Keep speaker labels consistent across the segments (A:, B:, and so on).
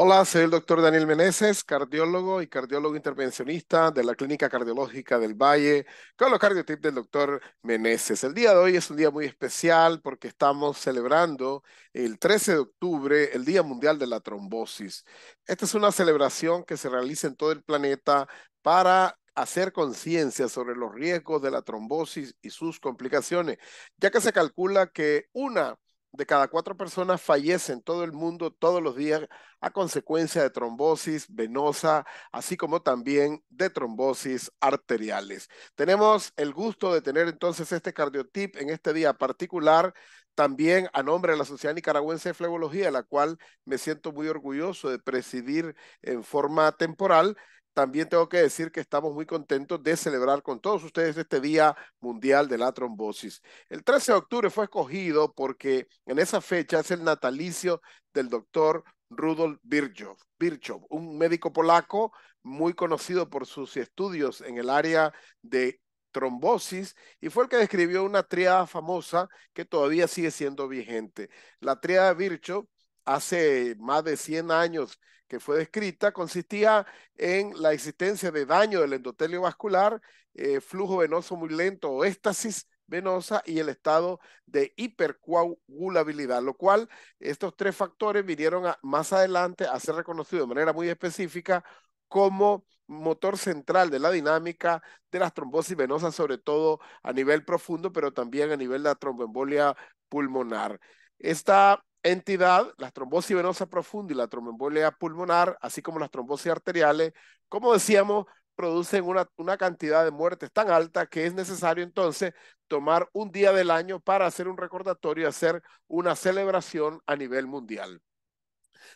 A: Hola, soy el doctor Daniel Meneses, cardiólogo y cardiólogo intervencionista de la Clínica Cardiológica del Valle, con los cardiotip del doctor Meneses. El día de hoy es un día muy especial porque estamos celebrando el 13 de octubre el Día Mundial de la Trombosis. Esta es una celebración que se realiza en todo el planeta para hacer conciencia sobre los riesgos de la trombosis y sus complicaciones, ya que se calcula que una de cada cuatro personas fallecen todo el mundo todos los días a consecuencia de trombosis venosa, así como también de trombosis arteriales. Tenemos el gusto de tener entonces este cardiotip en este día particular, también a nombre de la Sociedad Nicaragüense de Flebología, la cual me siento muy orgulloso de presidir en forma temporal también tengo que decir que estamos muy contentos de celebrar con todos ustedes este Día Mundial de la Trombosis. El 13 de octubre fue escogido porque en esa fecha es el natalicio del doctor Rudolf Virchow, Virchow, un médico polaco muy conocido por sus estudios en el área de trombosis y fue el que describió una triada famosa que todavía sigue siendo vigente. La triada de Virchow hace más de 100 años que fue descrita consistía en la existencia de daño del endotelio vascular, eh, flujo venoso muy lento o éstasis venosa y el estado de hipercoagulabilidad, lo cual estos tres factores vinieron más adelante a ser reconocidos de manera muy específica como motor central de la dinámica de las trombosis venosas, sobre todo a nivel profundo, pero también a nivel de la tromboembolia pulmonar. Esta entidad, las trombosis venosa profunda y la tromboembolia pulmonar, así como las trombosis arteriales, como decíamos, producen una, cantidad de muertes tan alta que es necesario entonces tomar un día del año para hacer un recordatorio y hacer una celebración a nivel mundial.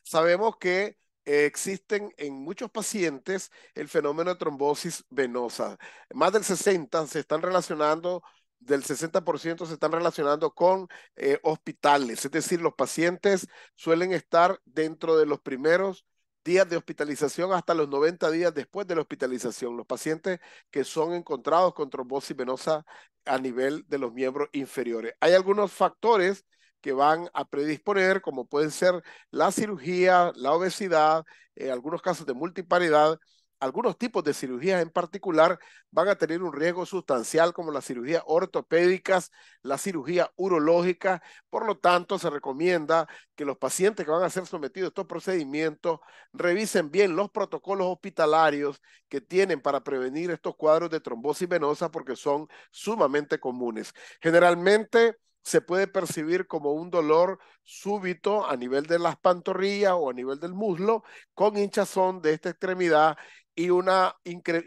A: Sabemos que eh, existen en muchos pacientes el fenómeno de trombosis venosa. Más del 60 se están relacionando del 60% se están relacionando con eh, hospitales, es decir, los pacientes suelen estar dentro de los primeros días de hospitalización hasta los 90 días después de la hospitalización, los pacientes que son encontrados con trombosis venosa a nivel de los miembros inferiores. Hay algunos factores que van a predisponer, como pueden ser la cirugía, la obesidad, eh, algunos casos de multiparidad, algunos tipos de cirugías en particular van a tener un riesgo sustancial como las cirugías ortopédicas, la cirugía urológica. Por lo tanto, se recomienda que los pacientes que van a ser sometidos a estos procedimientos revisen bien los protocolos hospitalarios que tienen para prevenir estos cuadros de trombosis venosa porque son sumamente comunes. Generalmente, se puede percibir como un dolor súbito a nivel de las pantorrillas o a nivel del muslo con hinchazón de esta extremidad y, una,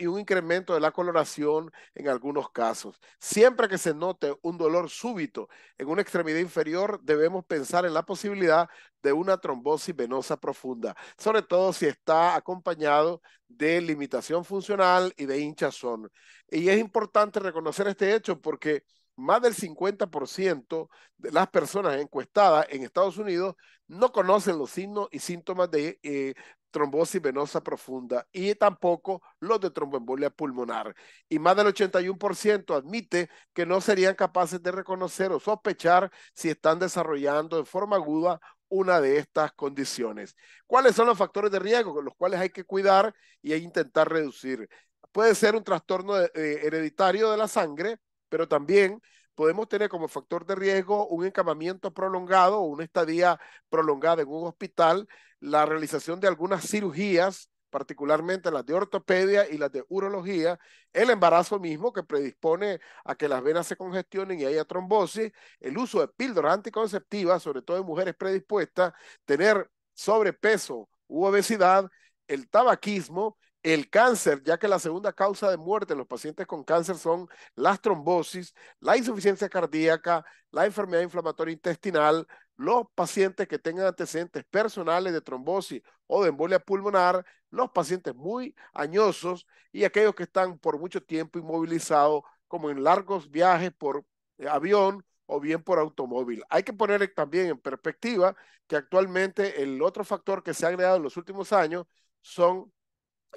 A: un incremento de la coloración en algunos casos. Siempre que se note un dolor súbito en una extremidad inferior, debemos pensar en la posibilidad de una trombosis venosa profunda, sobre todo si está acompañado de limitación funcional y de hinchazón. Y es importante reconocer este hecho porque más del 50% de las personas encuestadas en Estados Unidos no conocen los signos y síntomas de, eh, trombosis venosa profunda y tampoco los de tromboembolia pulmonar. Y más del 81% admite que no serían capaces de reconocer o sospechar si están desarrollando de forma aguda una de estas condiciones. ¿Cuáles son los factores de riesgo con los cuales hay que cuidar y hay intentar reducir? Puede ser un trastorno eh, hereditario de la sangre, pero también podemos tener como factor de riesgo un encamamiento prolongado o una estadía prolongada en un hospital, la realización de algunas cirugías, particularmente las de ortopedia y las de urología, el embarazo mismo que predispone a que las venas se congestionen y haya trombosis, el uso de píldoras anticonceptivas, sobre todo en mujeres predispuestas, tener sobrepeso u obesidad, el tabaquismo el cáncer, ya que la segunda causa de muerte en los pacientes con cáncer son las trombosis, la insuficiencia cardíaca, la enfermedad inflamatoria intestinal, los pacientes que tengan antecedentes personales de trombosis o de embolia pulmonar, los pacientes muy añosos y aquellos que están por mucho tiempo inmovilizados, como en largos viajes por avión o bien por automóvil. Hay que poner también en perspectiva que actualmente el otro factor que se ha agregado en los últimos años son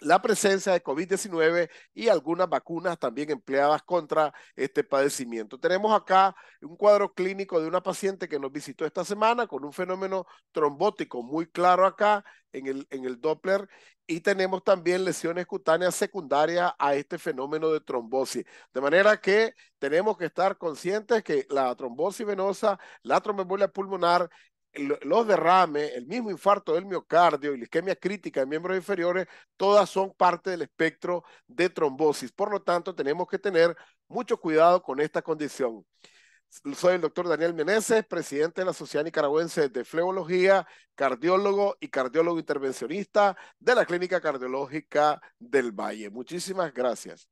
A: la presencia de COVID-19 y algunas vacunas también empleadas contra este padecimiento. Tenemos acá un cuadro clínico de una paciente que nos visitó esta semana con un fenómeno trombótico muy claro acá en el, en el Doppler y tenemos también lesiones cutáneas secundarias a este fenómeno de trombosis. De manera que tenemos que estar conscientes que la trombosis venosa, la tromboembolia pulmonar los derrames, el mismo infarto del miocardio y la isquemia crítica en miembros inferiores, todas son parte del espectro de trombosis. Por lo tanto, tenemos que tener mucho cuidado con esta condición. Soy el doctor Daniel Meneses, presidente de la Sociedad Nicaragüense de Flebología, cardiólogo y cardiólogo intervencionista de la Clínica Cardiológica del Valle. Muchísimas gracias.